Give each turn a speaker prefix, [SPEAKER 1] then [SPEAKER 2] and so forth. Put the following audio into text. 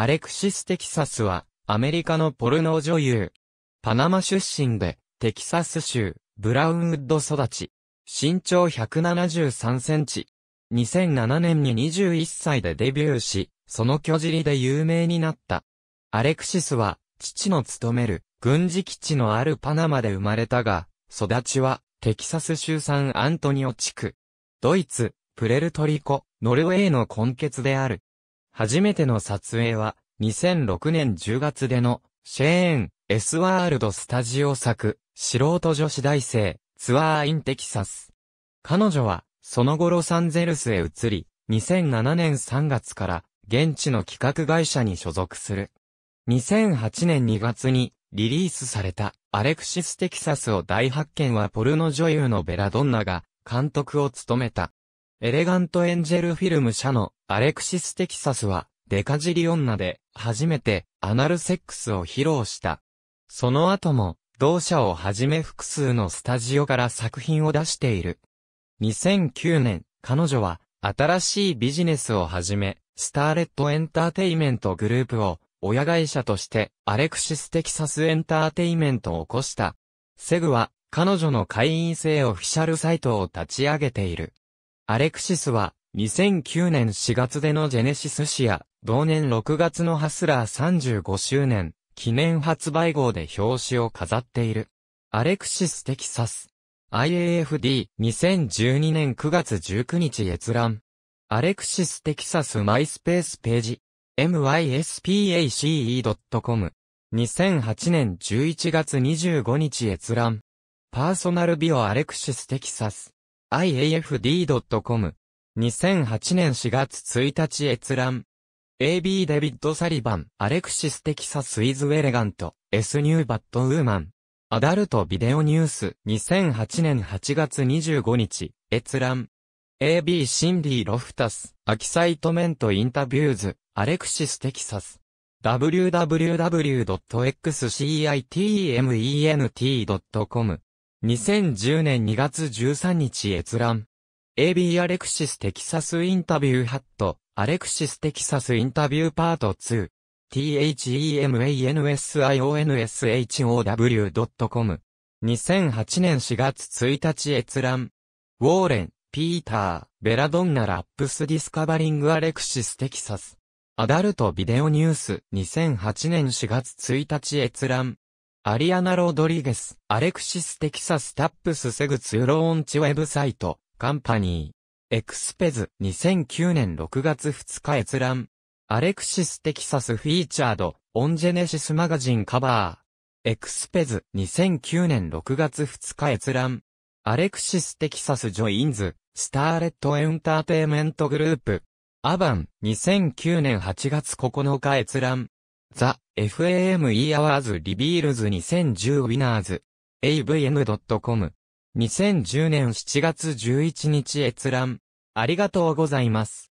[SPEAKER 1] アレクシス・テキサスは、アメリカのポルノ女優。パナマ出身で、テキサス州、ブラウンウッド育ち。身長173センチ。2007年に21歳でデビューし、その巨尻で有名になった。アレクシスは、父の勤める、軍事基地のあるパナマで生まれたが、育ちは、テキサス州産アントニオ地区。ドイツ、プレルトリコ、ノルウェーの根血である。初めての撮影は、2006年10月での、シェーン、S ワールドスタジオ作、素人女子大生、ツアーインテキサス。彼女は、その後ロサンゼルスへ移り、2007年3月から、現地の企画会社に所属する。2008年2月に、リリースされた、アレクシス・テキサスを大発見はポルノ女優のベラドンナが、監督を務めた。エレガント・エンジェル・フィルム社のアレクシス・テキサスは、デカジリ女で、初めて、アナルセックスを披露した。その後も、同社をはじめ複数のスタジオから作品を出している。2009年、彼女は、新しいビジネスをはじめ、スターレットエンターテイメントグループを、親会社として、アレクシス・テキサス・エンターテイメントを起こした。セグは、彼女の会員制オフィシャルサイトを立ち上げている。アレクシスは、2009年4月でのジェネシス誌や、同年6月のハスラー35周年、記念発売号で表紙を飾っている。アレクシス・テキサス。IAFD、2012年9月19日閲覧。アレクシス・テキサスマイスペースページ。myspace.com。2008年11月25日閲覧。パーソナルビオアレクシス・テキサス。iafd.com。2008年4月1日閲覧。AB デビッド・サリバン、アレクシス・テキサス・イズ・エレガント、S・ ニューバット・ウーマン。アダルト・ビデオニュース、2008年8月25日、閲覧。AB シンディ・ロフタス、アキサイトメント・インタビューズ、アレクシス・テキサス。www.xcitement.com。2010年2月13日閲覧。AB アレクシステキサスインタビューハット、アレクシステキサスインタビューパート 2THEMANSIONSHOW.com 2008年4月1日閲覧。ウォーレン、ピーター、ベラドンナラップスディスカバリングアレクシステキサス。アダルトビデオニュース2008年4月1日閲覧。アリアナ・ロドリゲス、アレクシス・テキサス・タップス・セグツ・ローンチウェブサイト。カンパニー。エクスペズ2009年6月2日閲覧。アレクシステキサスフィーチャード、オンジェネシスマガジンカバー。エクスペズ2009年6月2日閲覧。アレクシステキサスジョインズ、スターレットエンターテイメントグループ。アバン2009年8月9日閲覧。ザ・ FAME アワーズ・リビールズ2010ウィナーズ。avn.com 2010年7月11日閲覧。ありがとうございます。